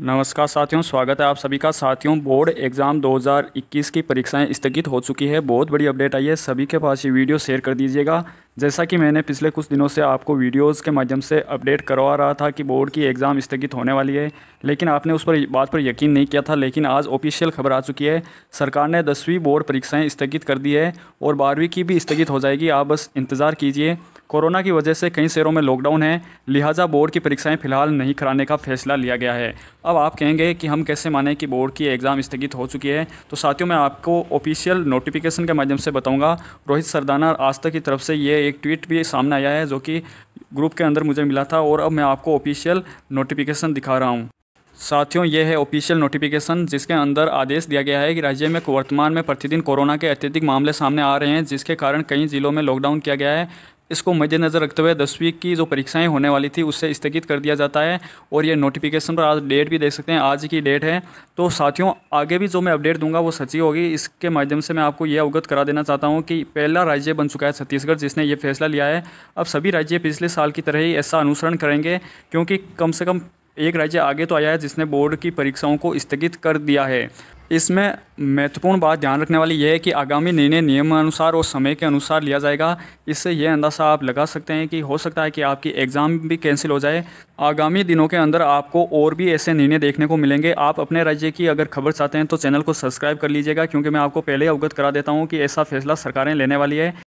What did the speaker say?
नमस्कार साथियों स्वागत है आप सभी का साथियों बोर्ड एग्ज़ाम 2021 की परीक्षाएं स्थगित हो चुकी है बहुत बड़ी अपडेट आई है सभी के पास ये वीडियो शेयर कर दीजिएगा जैसा कि मैंने पिछले कुछ दिनों से आपको वीडियोस के माध्यम से अपडेट करवा रहा था कि बोर्ड की एग्ज़ाम स्थगित होने वाली है लेकिन आपने उस पर बात पर यकीन नहीं किया था लेकिन आज ऑफिशियल खबर आ चुकी है सरकार ने दसवीं बोर्ड परीक्षाएँ स्थगित कर दी है और बारहवीं की भी स्थगित हो जाएगी आप बस इंतज़ार कीजिए कोरोना की वजह से कई शहरों में लॉकडाउन है लिहाजा बोर्ड की परीक्षाएं फ़िलहाल नहीं कराने का फैसला लिया गया है अब आप कहेंगे कि हम कैसे माने कि बोर्ड की एग्ज़ाम स्थगित हो चुकी है तो साथियों मैं आपको ऑफिशियल नोटिफिकेशन के माध्यम से बताऊँगा रोहित सरदाना आज तक की तरफ से ये एक ट्वीट भी सामने आया है जो कि ग्रुप के अंदर मुझे मिला था और अब मैं आपको ऑफिशियल नोटिफिकेशन दिखा रहा हूँ साथियों ये है ऑफिशियल नोटिफिकेशन जिसके अंदर आदेश दिया गया है कि राज्य में वर्तमान में प्रतिदिन कोरोना के अत्यधिक मामले सामने आ रहे हैं जिसके कारण कई जिलों में लॉकडाउन किया गया है इसको मद्देनज़र रखते हुए दसवीं की जो परीक्षाएं होने वाली थी उससे स्थगित कर दिया जाता है और ये नोटिफिकेशन पर आज डेट भी देख सकते हैं आज की डेट है तो साथियों आगे भी जो मैं अपडेट दूंगा वो सच्ची होगी इसके माध्यम से मैं आपको ये अवगत करा देना चाहता हूँ कि पहला राज्य बन चुका है छत्तीसगढ़ जिसने ये फैसला लिया है अब सभी राज्य पिछले साल की तरह ही ऐसा अनुसरण करेंगे क्योंकि कम से कम एक राज्य आगे तो आया है जिसने बोर्ड की परीक्षाओं को स्थगित कर दिया है इसमें महत्वपूर्ण बात ध्यान रखने वाली यह है कि आगामी निर्णय नियमानुसार और समय के अनुसार लिया जाएगा इससे यह अंदाज़ा आप लगा सकते हैं कि हो सकता है कि आपकी एग्ज़ाम भी कैंसिल हो जाए आगामी दिनों के अंदर आपको और भी ऐसे निर्णय देखने को मिलेंगे आप अपने राज्य की अगर खबर चाहते हैं तो चैनल को सब्सक्राइब कर लीजिएगा क्योंकि मैं आपको पहले अवगत करा देता हूँ कि ऐसा फैसला सरकारें लेने वाली है